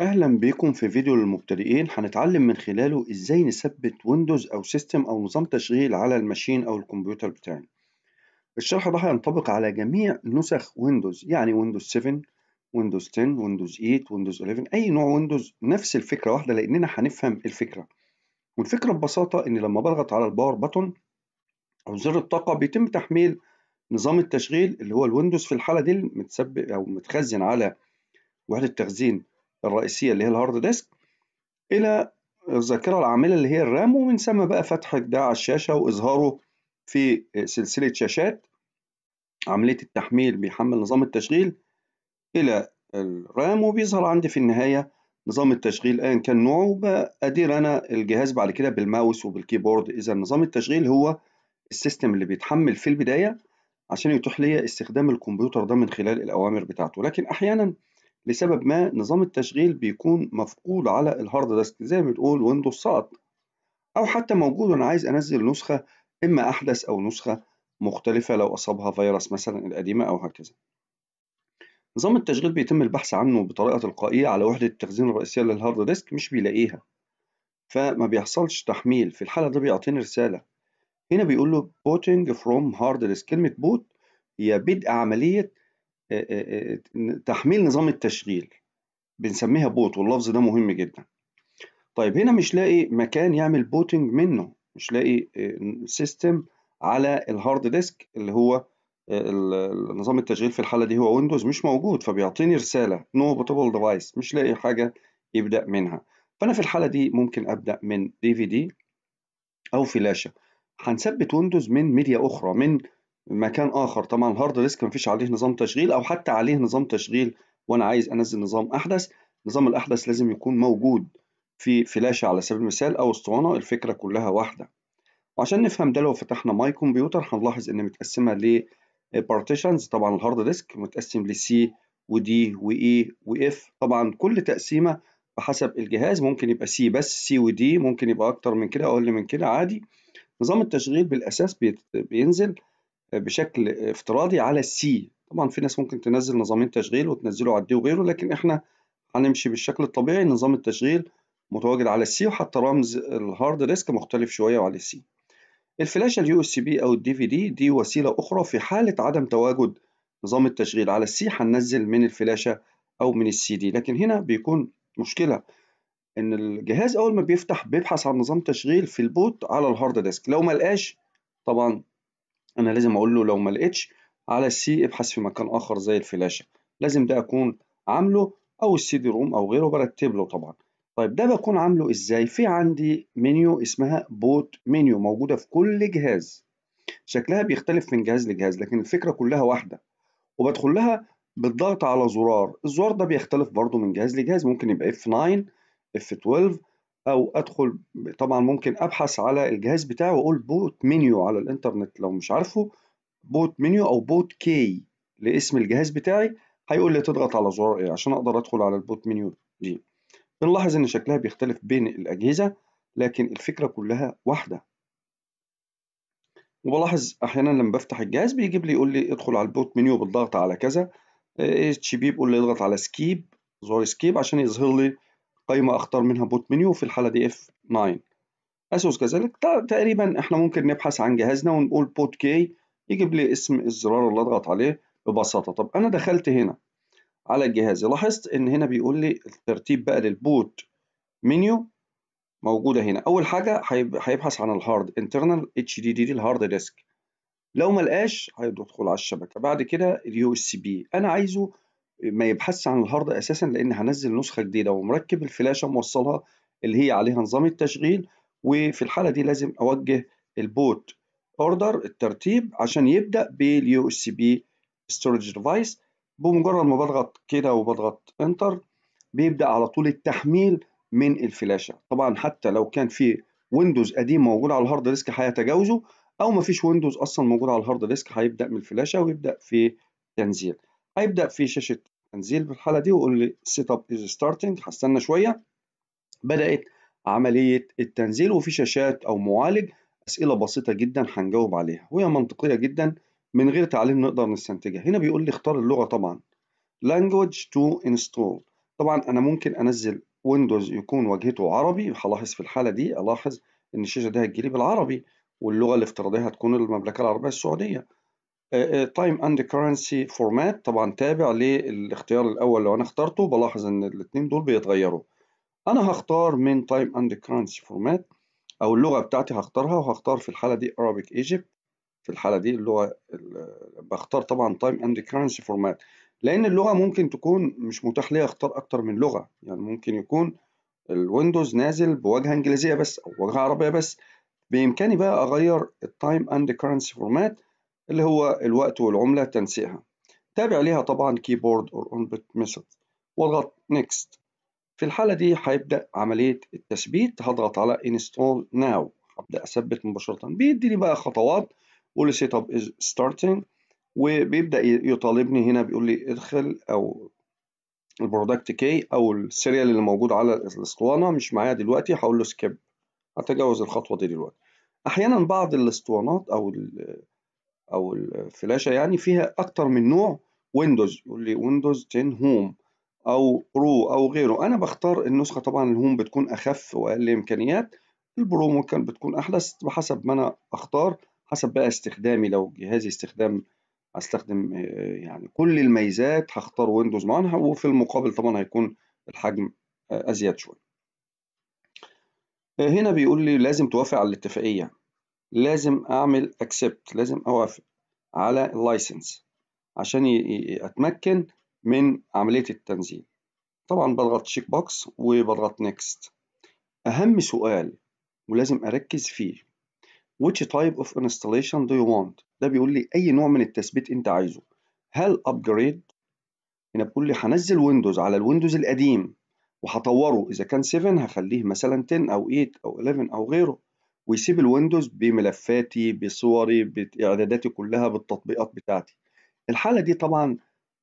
أهلا بيكم في فيديو للمبتدئين هنتعلم من خلاله إزاي نثبت ويندوز أو سيستم أو نظام تشغيل على الماشين أو الكمبيوتر بتاعنا الشرح ده هينطبق على جميع نسخ ويندوز يعني ويندوز 7 ويندوز 10 ويندوز 8 ويندوز 11 أي نوع ويندوز نفس الفكرة واحدة لأننا هنفهم الفكرة والفكرة ببساطة إن لما بضغط على الباور باتون أو زر الطاقة بيتم تحميل نظام التشغيل اللي هو الويندوز في الحالة دي متثبت أو متخزن على وحدة تخزين الرئيسية اللي هي الهارد ديسك إلى الذاكرة العاملة اللي هي الرام ومن ثم بقى فتح ده على الشاشة وإظهاره في سلسلة شاشات عملية التحميل بيحمل نظام التشغيل إلى الرام وبيظهر عندي في النهاية نظام التشغيل أيا كان نوعه بادير أنا الجهاز بعد كده بالماوس وبالكيبورد إذا نظام التشغيل هو السيستم اللي بيتحمل في البداية عشان يتيح لي استخدام الكمبيوتر ده من خلال الأوامر بتاعته لكن أحيانا لسبب ما نظام التشغيل بيكون مفقود على الهارد ديسك زي ما بتقول ويندوز سقط أو حتى موجود وأنا عايز أنزل نسخة إما أحدث أو نسخة مختلفة لو أصابها فيروس مثلا القديمة أو هكذا. نظام التشغيل بيتم البحث عنه بطريقة تلقائية على وحدة التخزين الرئيسية للهارد ديسك مش بيلاقيها فما بيحصلش تحميل في الحالة ده بيعطيني رسالة هنا بيقول له بوتينج فروم هارد ديسك كلمة بوت هي بدء عملية آه، آه، آه، تحميل نظام التشغيل بنسميها بوت واللفظ ده مهم جدا طيب هنا مش لاقي مكان يعمل بوتنج منه مش لاقي سيستم على الهارد ديسك اللي هو نظام التشغيل في الحالة دي هو ويندوز مش موجود فبيعطيني رسالة نو بوتبل ديفايس مش لاقي حاجة يبدأ منها فأنا في الحالة دي ممكن أبدأ من دي في دي أو فلاشة هنثبت ويندوز من ميديا أخرى من مكان اخر طبعا الهارد ديسك مفيش عليه نظام تشغيل او حتى عليه نظام تشغيل وانا عايز انزل نظام احدث النظام الاحدث لازم يكون موجود في فلاشة على سبيل المثال او اسطوانة الفكرة كلها واحدة وعشان نفهم ده لو فتحنا ماي كمبيوتر هنلاحظ ان متقسمة ل بارتيشنز طبعا الهارد ديسك متقسم ل سي ودي واي e واف طبعا كل تقسيمة بحسب الجهاز ممكن يبقى سي بس سي ودي ممكن يبقى اكتر من كده اقل من كده عادي نظام التشغيل بالاساس بينزل بشكل افتراضي على السي طبعا في ناس ممكن تنزل نظامين تشغيل وتنزله على الدي وغيره لكن احنا هنمشي بالشكل الطبيعي نظام التشغيل متواجد على السي وحتى رمز الهارد ديسك مختلف شويه وعلى السي الفلاشه اليو اس بي او الدي في دي دي وسيله اخرى في حاله عدم تواجد نظام التشغيل على السي هننزل من الفلاشه او من السي دي لكن هنا بيكون مشكله ان الجهاز اول ما بيفتح بيبحث عن نظام تشغيل في البوت على الهارد ديسك لو ما لقاش طبعا انا لازم اقول له لو ما لقيتش على السي ابحث في مكان اخر زي الفلاشه لازم ده اكون عامله او السي دي روم او غيره برتب له طبعا طيب ده بكون عامله ازاي في عندي منيو اسمها بوت منيو موجوده في كل جهاز شكلها بيختلف من جهاز لجهاز لكن الفكره كلها واحده وبدخل لها بالضغط على زرار الزرار ده بيختلف برضو من جهاز لجهاز ممكن يبقى F9 F12 او ادخل طبعا ممكن ابحث على الجهاز بتاعي واقول بوت منيو على الانترنت لو مش عارفه بوت منيو او بوت كي لاسم الجهاز بتاعي هيقول لي تضغط على زرار ايه عشان اقدر ادخل على البوت منيو دي بنلاحظ ان شكلها بيختلف بين الاجهزه لكن الفكره كلها واحده وبلاحظ احيانا لما بفتح الجهاز بيجيب لي يقول لي ادخل على البوت منيو بالضغط على كذا إيه، اتش بي بيقول لي اضغط على سكيب زرار سكيب عشان يظهر لي قيمة أختار منها بوت منيو في الحالة دي F9 أسوس كذلك تقريبا إحنا ممكن نبحث عن جهازنا ونقول بوت كي يجيب لي اسم الزرار اللي أضغط عليه ببساطة طب أنا دخلت هنا على الجهاز لاحظت إن هنا بيقول لي الترتيب بقى للبوت منيو موجودة هنا أول حاجة هيبحث عن الهارد internal HDD الهارد ديسك لو ملقاش هيدخل على الشبكة بعد كده اليو اس بي أنا عايزه ما يبحثش عن الهارد اساسا لان هنزل نسخه جديده ومركب الفلاشه موصلها اللي هي عليها نظام التشغيل وفي الحاله دي لازم اوجه البوت اوردر الترتيب عشان يبدا باليو اس بي ستورج ديفايس بمجرد ما بضغط كده وبضغط انتر بيبدا على طول التحميل من الفلاشه طبعا حتى لو كان في ويندوز قديم موجود على الهارد ديسك هيتجاوزه او ما فيش ويندوز اصلا موجود على الهارد ديسك هيبدا من الفلاشه ويبدا في تنزيل هيبدأ في شاشة تنزيل بالحالة دي ويقول لي سيت اب از ستارتنج هستنى شوية بدأت عملية التنزيل وفي شاشات أو معالج أسئلة بسيطة جدا هنجاوب عليها وهي منطقية جدا من غير تعليم نقدر نستنتجها هنا بيقول لي اختار اللغة طبعا language to install طبعا أنا ممكن أنزل ويندوز يكون واجهته عربي هلاحظ في الحالة دي ألاحظ إن الشاشة دي هتجيلي بالعربي واللغة الافتراضية هتكون المملكة العربية السعودية تايم اند كرنسي فورمات طبعا تابع للاختيار الاول لو انا اخترته بلاحظ ان الاثنين دول بيتغيروا انا هختار من تايم اند كرنسي فورمات او اللغه بتاعتي هختارها وهختار في الحاله دي Arabic Egypt في الحاله دي اللغه بختار طبعا تايم اند كرنسي فورمات لان اللغه ممكن تكون مش متاح لي اختار اكتر من لغه يعني ممكن يكون الويندوز نازل بواجهه انجليزيه بس او واجهه عربيه بس بامكاني بقى اغير التايم اند كرنسي فورمات اللي هو الوقت والعملة تنسيقها تابع ليها طبعا كيبورد or input method واضغط next في الحالة دي هيبدأ عملية التثبيت هضغط على install now هبدأ أثبت مباشرة بيديني بقى خطوات قولي setup is starting وبيبدأ يطالبني هنا بيقول لي ادخل أو البرودكت كي أو السيريال اللي موجود على الاسطوانة مش معايا دلوقتي هقول له سكيب هتجاوز الخطوة دي دلوقتي أحيانا بعض الاسطوانات أو ال او الفلاشه يعني فيها اكتر من نوع ويندوز يقول لي ويندوز 10 هوم او برو او غيره انا بختار النسخه طبعا الهوم بتكون اخف واقل امكانيات البرو ممكن بتكون احدث بحسب ما انا اختار حسب بقى استخدامي لو جهازي استخدام هستخدم آه، يعني كل الميزات هختار ويندوز معاها وفي المقابل طبعا هيكون الحجم آه، ازيد شويه آه، هنا بيقول لي لازم توافق على الاتفاقيه لازم اعمل اكسبت لازم اوافق على اللايسنس عشان اتمكن من عمليه التنزيل طبعا بضغط تشيك بوكس وبضغط نيكست اهم سؤال ولازم اركز فيه which type of installation do you want ده بيقول لي اي نوع من التثبيت انت عايزه هل ابجريد هنا بيقول لي هنزل ويندوز على الويندوز القديم وهطوره اذا كان 7 هخليه مثلا 10 او 8 او 11 او غيره ويسيب الويندوز بملفاتي بصوري باعداداتي كلها بالتطبيقات بتاعتي الحاله دي طبعا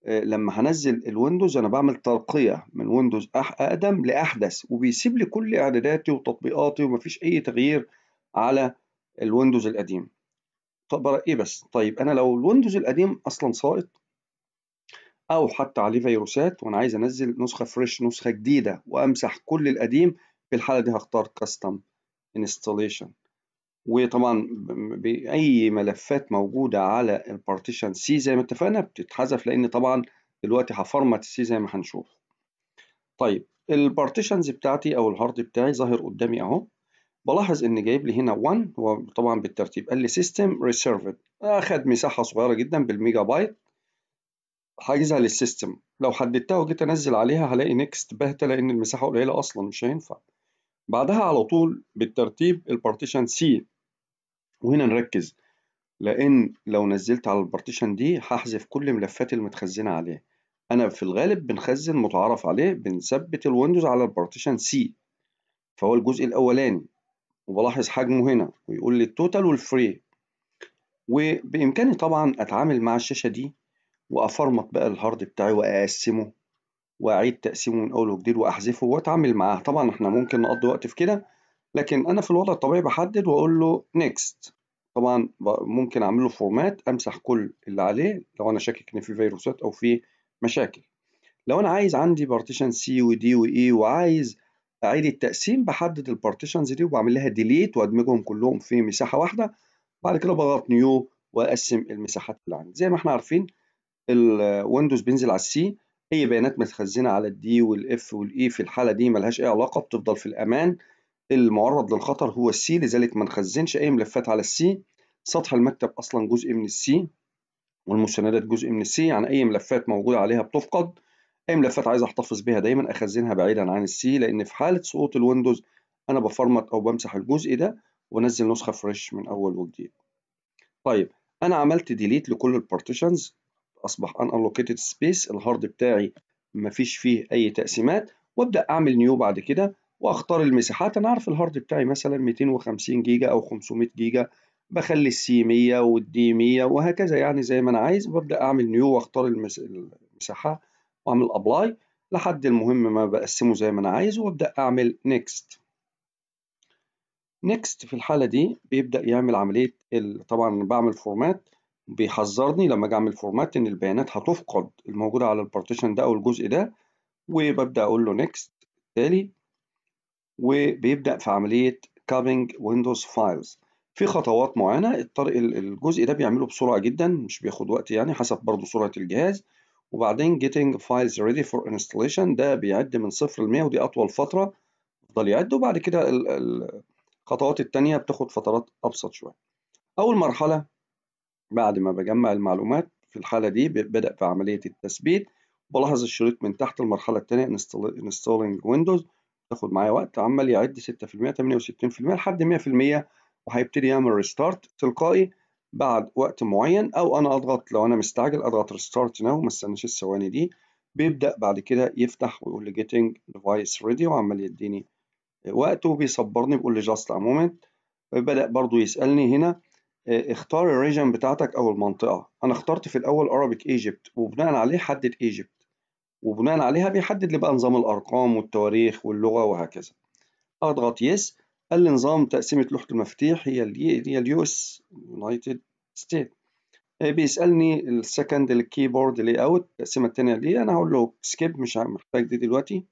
آه، لما هنزل الويندوز انا بعمل ترقيه من ويندوز اقدم لاحدث وبيسيب لي كل اعداداتي وتطبيقاتي ومفيش اي تغيير على الويندوز القديم طب ايه بس طيب انا لو الويندوز القديم اصلا ساقط او حتى عليه فيروسات وانا عايز انزل نسخه فريش نسخه جديده وامسح كل القديم في الحاله دي هختار كاستم installation وطبعا اي ملفات موجوده على البارتيشن سي زي ما اتفقنا بتتحذف لان طبعا دلوقتي هفرمت السي زي ما هنشوف طيب البارتيشنز بتاعتي او الهارد بتاعي ظاهر قدامي اهو بلاحظ ان جايب لي هنا 1 هو طبعا بالترتيب قال لي سيستم ريسيرفد اخد مساحه صغيره جدا بالميجا بايت حاجزها للسيستم لو حددتها وجيت انزل عليها هلاقي نكست باهته لان المساحه قليله اصلا مش هينفع بعدها على طول بالترتيب البارتيشن سي وهنا نركز لأن لو نزلت على البارتيشن دي هحذف كل ملفاتي المتخزنة عليه أنا في الغالب بنخزن متعارف عليه بنثبت الويندوز على البارتيشن سي فهو الجزء الأولاني وبلاحظ حجمه هنا ويقول لي التوتال والفري وبإمكاني طبعا أتعامل مع الشاشة دي وأفرمط بقى الهارد بتاعي وأقسمه واعيد تقسيمه من اول وجديد واحذفه واتعامل معاه طبعا احنا ممكن نقضي وقت في كده لكن انا في الوضع الطبيعي بحدد واقول له نيكست طبعا ممكن اعمل له فورمات امسح كل اللي عليه لو انا شاكك ان في فيروسات او في مشاكل لو انا عايز عندي بارتيشن سي ودي واي وعايز اعيد التقسيم بحدد البارتيشنز دي وبعمل لها ديليت وادمجهم كلهم في مساحه واحده بعد كده بضغط نيو واقسم المساحات اللي عندي زي ما احنا عارفين الويندوز بينزل على السي هي بيانات متخزنة على الدي والاف والاي e في الحالة دي ملهاش أي علاقة بتفضل في الأمان المعرض للخطر هو السي لذلك ما نخزنش أي ملفات على السي سطح المكتب أصلا جزء من السي والمستندات جزء من السي يعني أي ملفات موجودة عليها بتفقد أي ملفات عايز أحتفظ بها دايما أخزنها بعيدا عن السي لأن في حالة سقوط الويندوز أنا بفرمت أو بمسح الجزء ده وأنزل نسخة فريش من أول وجديد. طيب أنا عملت ديليت لكل البارتيشنز أصبح unallocated space الهارد بتاعي مفيش فيه أي تقسيمات وأبدأ أعمل نيو بعد كده وأختار المساحات أنا عارف الهارد بتاعي مثلا 250 جيجا أو 500 جيجا بخلي السي 100 والدي 100 وهكذا يعني زي ما أنا عايز وأبدأ أعمل نيو وأختار المساحة وأعمل أبلاي لحد المهم ما بقسمه زي ما أنا عايز وأبدأ أعمل نيكست نيكست في الحالة دي بيبدأ يعمل عملية طبعا بعمل فورمات بيحذرني لما اجي اعمل فورمات ان البيانات هتفقد الموجوده على البارتيشن ده او الجزء ده وببدا اقول له نيكست تالي وبيبدا في عمليه كابينج ويندوز فايلز في خطوات معينه الطريق الجزء ده بيعمله بسرعه جدا مش بياخد وقت يعني حسب برضه سرعه الجهاز وبعدين getting files ready for installation ده بيعد من صفر ل 100 ودي اطول فتره يفضل يعد وبعد كده الخطوات التانية بتاخد فترات ابسط شويه اول مرحله بعد ما بجمع المعلومات في الحالة دي ببدأ في عملية التثبيت بلاحظ الشريط من تحت المرحلة الثانية installing ويندوز تاخد معايا وقت عمال يعد 6% 68% لحد 100% وهيبتدي يعمل ريستارت تلقائي بعد وقت معين او انا اضغط لو انا مستعجل اضغط ريستارت ناو ما استناش الثواني دي بيبدا بعد كده يفتح ويقول لي جيتنج ديفايس ريدي وعمال يديني وقت وبيصبرني بيقول لي جاست ا مومنت بدا برضو يسالني هنا اختار الريجن بتاعتك او المنطقه انا اخترت في الاول ارابيك ايجيبت وبناء عليه حدد ايجيبت وبناء عليها بيحدد لي بقى نظام الارقام والتواريخ واللغه وهكذا اضغط يس قال لي نظام تقسيمه لوحه المفاتيح هي ال e، هي اليو اس يونايتد ستيت بيسالني السكند الكيبورد لاي اوت التقسيمه الثانيه ليه e، انا هقول له سكيب مش محتاج دي دلوقتي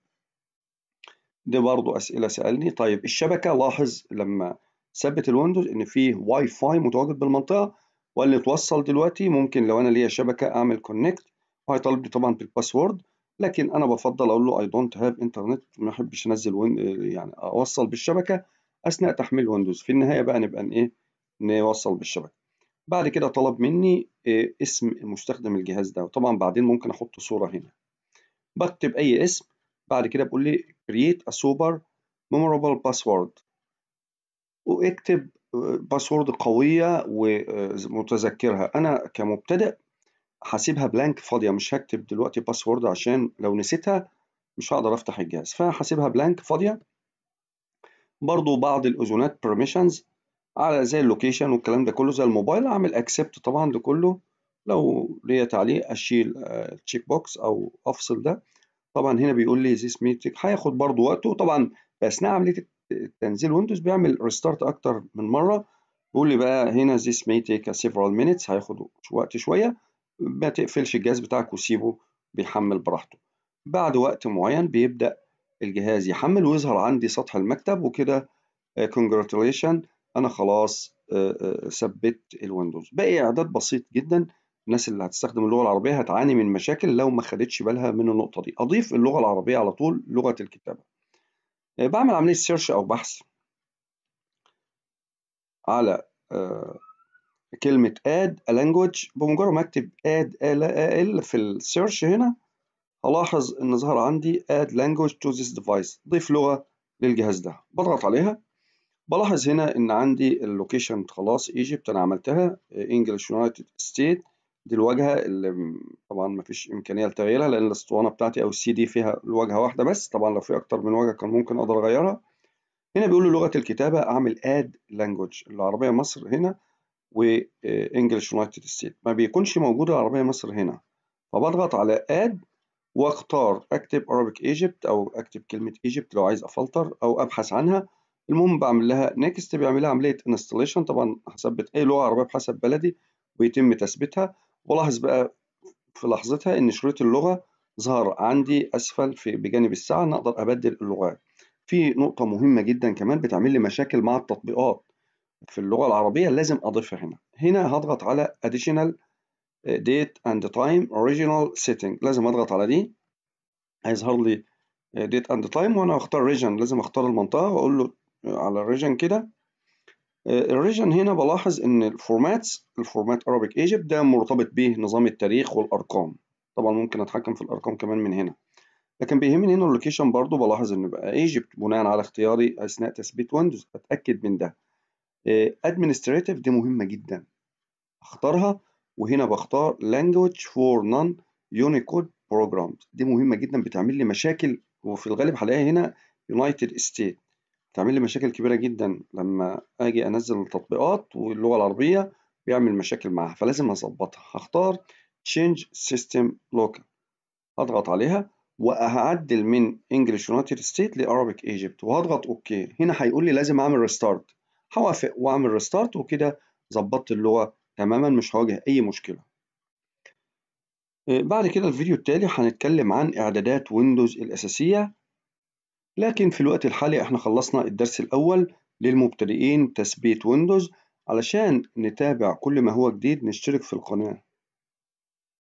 دي برضه اسئله سالني طيب الشبكه لاحظ لما ثبت الويندوز ان في واي فاي متواجد بالمنطقه وقال لي اتوصل دلوقتي ممكن لو انا ليا شبكه اعمل كونكت وهيطالبني طبعا بالباسورد لكن انا بفضل اقول له اي دونت هاف انترنت ما احبش انزل وين يعني اوصل بالشبكه اثناء تحميل ويندوز في النهايه بقى نبقى ايه نوصل بالشبكه بعد كده طلب مني إيه اسم مستخدم الجهاز ده وطبعا بعدين ممكن احط صوره هنا بكتب اي اسم بعد كده بقول لي create a super memorable password واكتب باسورد قوية ومتذكرها أنا كمبتدئ هسيبها بلانك فاضية مش هكتب دلوقتي باسورد عشان لو نسيتها مش هقدر أفتح الجهاز فهسيبها بلانك فاضية برضو بعض الأذونات permissions على زي اللوكيشن والكلام ده كله زي الموبايل أعمل أكسبت طبعا ده كله لو ليا تعليق أشيل تشيك آه، بوكس أو أفصل ده طبعا هنا بيقول لي this meeting هياخد برضو وقته طبعا بس عملية تنزيل ويندوز بيعمل ريستارت اكتر من مره بيقول لي بقى هنا this may take several minutes هياخد وقت شويه ما تقفلش الجهاز بتاعك وسيبه بيحمل براحته بعد وقت معين بيبدا الجهاز يحمل ويظهر عندي سطح المكتب وكده كونجراتوليشن آه، انا خلاص آه، آه، ثبت الويندوز باقي اعداد بسيط جدا الناس اللي هتستخدم اللغه العربيه هتعاني من مشاكل لو ما خدتش بالها من النقطه دي اضيف اللغه العربيه على طول لغه الكتابه آه، بعمل عملية سيرش أو بحث على آه، كلمة add a language بمجرد ما أكتب add آه، ال في السيرش هنا ألاحظ إن ظهر عندي add language to this device ضيف لغة للجهاز ده بضغط عليها بلاحظ هنا إن عندي اللوكيشن خلاص ايجيبت أنا عملتها انجلش يونايتد ستيت دي الواجهه اللي طبعا مفيش امكانيه لتغييرها لان الاسطوانه بتاعتي او السي دي فيها الواجهه واحده بس طبعا لو في اكتر من واجهه كان ممكن اقدر اغيرها هنا بيقول لغه الكتابه اعمل اد لانجوج العربيه مصر هنا وانجلش يونايتد ستيت ما بيكونش موجودة العربيه مصر هنا فبضغط على اد واختار اكتب Arabic Egypt او اكتب كلمه Egypt لو عايز افلتر او ابحث عنها المهم بعمل لها نيكست بيعمل لها عمليه انستليشن طبعا هثبت اي لغه عربيه بحسب بلدي ويتم تثبيتها ولاحظ بقى في لحظتها إن شريط اللغة ظهر عندي أسفل في بجانب الساعة ان أقدر أبدل اللغات في نقطة مهمة جدا كمان بتعمل لي مشاكل مع التطبيقات في اللغة العربية لازم أضيفها هنا هنا هضغط على additional date and time original setting لازم أضغط على دي هيظهر لي date and time وأنا هختار region لازم أختار المنطقة وأقول له على region كده آه، الريجن هنا بلاحظ ان الفورماتس الفورمات Arabic Egypt ده مرتبط بنظام التاريخ والارقام طبعا ممكن اتحكم في الارقام كمان من هنا لكن بيهمني هنا اللوكيشن برضو بلاحظ ان بقى ايجيبت بناء على اختياري اثناء تثبيت ويندوز اتاكد من ده ادمنستريتيف آه، دي مهمه جدا اختارها وهنا بختار language for non unicode programs دي مهمه جدا بتعمل لي مشاكل وفي الغالب هلاقيها هنا United States تعمل لي مشاكل كبيرة جدا لما أجي أنزل التطبيقات واللغة العربية بيعمل مشاكل معاها فلازم أظبطها هختار Change System Local أضغط عليها وهعدل من English United ستيت ل ايجيبت Egypt وهضغط OK هنا هيقول لي لازم أعمل Restart هوافق وأعمل Restart وكده ظبطت اللغة تماما مش هواجه أي مشكلة آه، بعد كده الفيديو التالي هنتكلم عن إعدادات ويندوز الأساسية لكن في الوقت الحالي احنا خلصنا الدرس الأول للمبتدئين تثبيت ويندوز علشان نتابع كل ما هو جديد نشترك في القناة